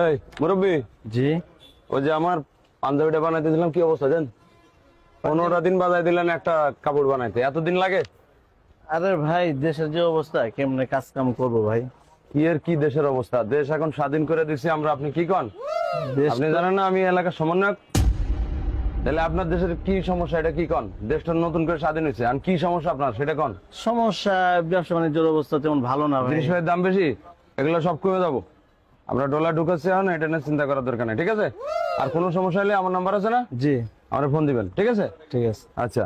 এই মুরব্বি জি ও যে আমার পাঞ্জাবিটা বানাইতে দিলাম কি অবস্থা জান পনেরোটা দিন বাজাই দিলেন একটা কাপড় বানাইতে এতদিন লাগে আরে ভাই দেশের যে অবস্থা কেমনে কাজ কাম করবো ভাই কি আর কি দেশের অবস্থা দেশ এখন স্বাধীন করে দিছি আমরা আপনি কি কন আপনি জানেন না আমি এলাকার সমন্বয়ক তাহলে আপনার দেশের কি সমস্যা এটা কি কন দেশটা নতুন করে স্বাধীন হয়েছে আর কি সমস্যা আপনার সেটা কন সমস্যা ব্যবসা বাণিজ্যের অবস্থা তেমন ভালো না জিনিসের দাম বেশি এগুলো সব কমে যাবো আমরা ডলার ঢুকাচ্ছি এখন এটা নিয়ে চিন্তা করার দরকার নেই ঠিক আছে আর কোনো সমস্যা হলে আমার নাম্বার আছে না জি আমার ফোন দিবেন ঠিক আছে ঠিক আছে আচ্ছা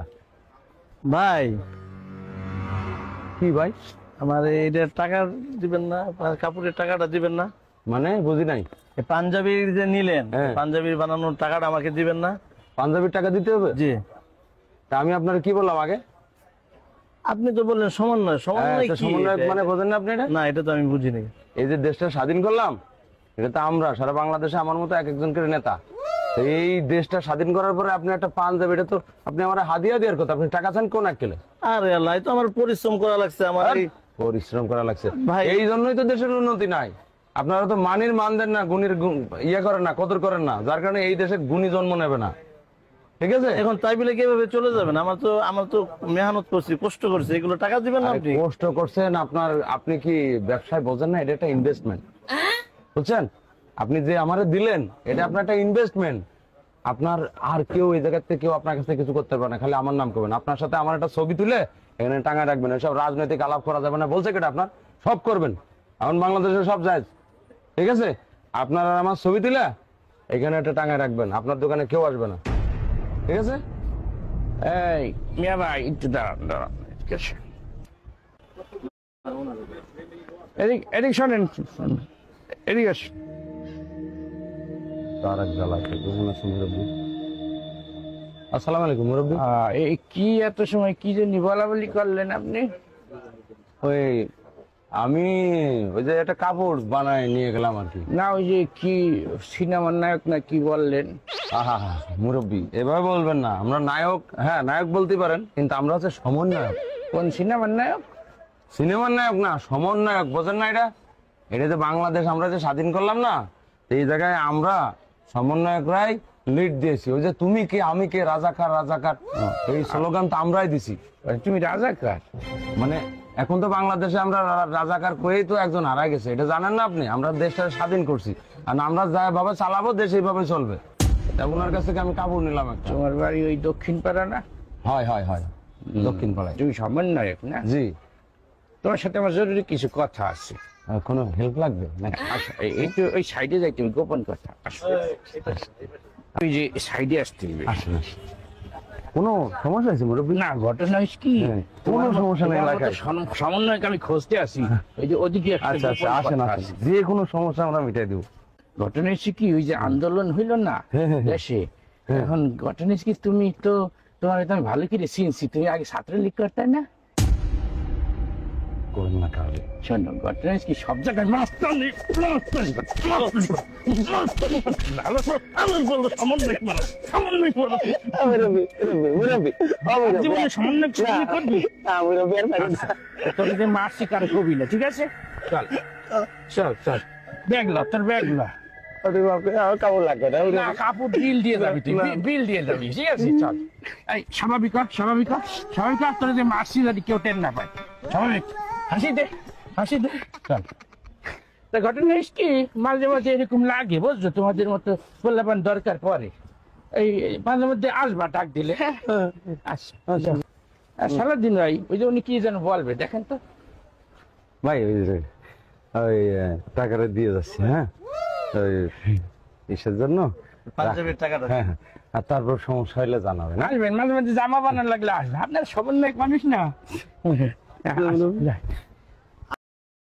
ভাই কি ভাই আমার এটা টাকা দিবেন না কাপড়ের টাকাটা দিবেন না মানে বুঝি নাই পাঞ্জাবির যে নিলেন হ্যাঁ। পাঞ্জাবির বানানোর টাকাটা আমাকে দিবেন না পাঞ্জাবির টাকা দিতে হবে জি তা আমি আপনার কি বললাম আগে আপনি তো বললেন সমন্বয় সমন্বয় হ্যাঁ, মানে বোঝেন না আপনি এটা না এটা তো আমি বুঝিনি এই যে দেশটা স্বাধীন করলাম এটা তো আমরা সারা বাংলাদেশে আমার মতো এক একজন করে নেতা এই দেশটা স্বাধীন করার পরে আপনি একটা পান পাঞ্জাব এটা তো আপনি আমার হাদিয়া দেওয়ার কথা আপনি টাকা চান কোন একলে আরে আল্লাহ তো আমার পরিশ্রম করা লাগছে আমার পরিশ্রম করা লাগছে এই জন্যই তো দেশের উন্নতি নাই আপনারা তো মানির মান দেন না গুণের ইয়ে করেন না কদর করেন না যার কারণে এই দেশে গুণী জন্ম নেবে না ঠিক আছে এখন তাই বলে কিভাবে চলে যাবেন আমার তো আমার তো মেহনত করছি কষ্ট করছি এগুলো টাকা দিবেন না আপনি কষ্ট করছেন আপনার আপনি কি ব্যবসায় বোঝেন না এটা একটা ইনভেস্টমেন্ট বুঝছেন আপনি যে আমারে দিলেন এটা আপনার একটা ইনভেস্টমেন্ট আপনার আর কেউ এই জায়গার থেকে কেউ আপনার কাছে কিছু করতে পারবে না খালি আমার নাম করবেন আপনার সাথে আমার একটা ছবি তুলে এখানে টাঙা রাখবেন সব রাজনৈতিক আলাপ করা যাবে না বলছে কেটে আপনার সব করবেন এখন বাংলাদেশে সব যায় ঠিক আছে আপনার আর আমার ছবি তুলে এখানে একটা টাঙা রাখবেন আপনার দোকানে কেউ আসবে না ঠিক আছে এই মিয়া ভাই একটু দাঁড়ান দাঁড়ান ঠিক আছে এদিক এদিক শোনেন এদিকে আসসালামু আলাইকুম এই কি এত সময় কি করলেন আপনি ওই আমি ওই যে একটা কাপড় নিয়ে গেলাম আর কি না ওই যে কি সিনেমার নায়ক না কি বললেন মুরব্বী এভাবে বলবেন না আমরা নায়ক হ্যাঁ নায়ক বলতে পারেন কিন্তু আমরা হচ্ছে সমন্বয়ক কোন সিনেমার নায়ক সিনেমার নায়ক না সমন্বয়ক বোঝেন না এটা এটা তো বাংলাদেশ আমরা যে স্বাধীন করলাম না এই জায়গায় আমরা সমন্বয়করাই লিড দিয়েছি ওই যে তুমি কে আমি কে রাজাকার রাজাকার এই স্লোগান তো আমরাই দিছি তুমি রাজাকার মানে এখন তো বাংলাদেশে আমরা রাজাকার করেই তো একজন হারা গেছে এটা জানেন না আপনি আমরা দেশটা স্বাধীন করছি আর আমরা যা ভাবে চালাবো দেশ এইভাবে চলবে ওনার কাছ থেকে আমি কাপড় নিলাম একটা তোমার বাড়ি ওই দক্ষিণ পাড়া না হয় হয় হয় দক্ষিণ পাড়ায় তুমি সমন্বয়ক না জি তোমার সাথে আমার জরুরি কিছু কথা আছে কোনো হেল্প লাগবে আচ্ছা, একটু ওই সাইডে যাই তুমি গোপন কথা ওই যে সাইডে আসতে কোনো সমস্যা আছে মুরব্বী না ঘটনা হয়েছে কি হ্যাঁ, কোনো সমস্যা নেই এলাকায় সমন্বয়ক আমি খুঁজতে আসি ওই হ্যাঁ। যে ওদিকে আচ্ছা আচ্ছা আসেন আসেন যে কোনো সমস্যা আমরা মিটাই দেবো ঘটনা হয়েছে কি ওই যে আন্দোলন হইল না হ্যাঁ, দেশে এখন ঘটনা হয়েছে কি তুমি তো তোমার আমি ভালো রে চিনছি তুমি আগে ছাত্রলীগ করতে না না তাহলে শোনো কি সব জায়গায় শিকার না ঠিক আছে চল চল চল তোর ব্যাগ লাগবে কাপড় বিল দিয়ে যাবি তুই বিল দিয়ে যাবি ঠিক আছে চল স্বাভাবিক স্বাভাবিক স্বাভাবিক তোর যে যদি কেউ টেন না পায় স্বাভাবিক হাসি দে হাসি দে চল তা ঘটনা হয়েছে কি মাঝে মাঝে এরকম লাগে বুঝছো তোমাদের মতো পোলাপান দরকার পরে এই মাঝে মধ্যে আসবা ডাক দিলে হ্যাঁ। আচ্ছা, আচ্ছা। আর সারাদিন ভাই ওই যে উনি কি যেন বলবে দেখেন তো ভাই ওই ওই টাকাটা দিয়ে যাচ্ছে হ্যাঁ ওই ইসের জন্য পাঞ্জাবির টাকাটা হ্যাঁ, হ্যাঁ আর তারপর সমস্যা হলে জানাবেন আসবেন মাঝে মাঝে জামা বানানো লাগলে আসবেন আপনার সমন্বয়ক মানুষ না হ্যাঁ,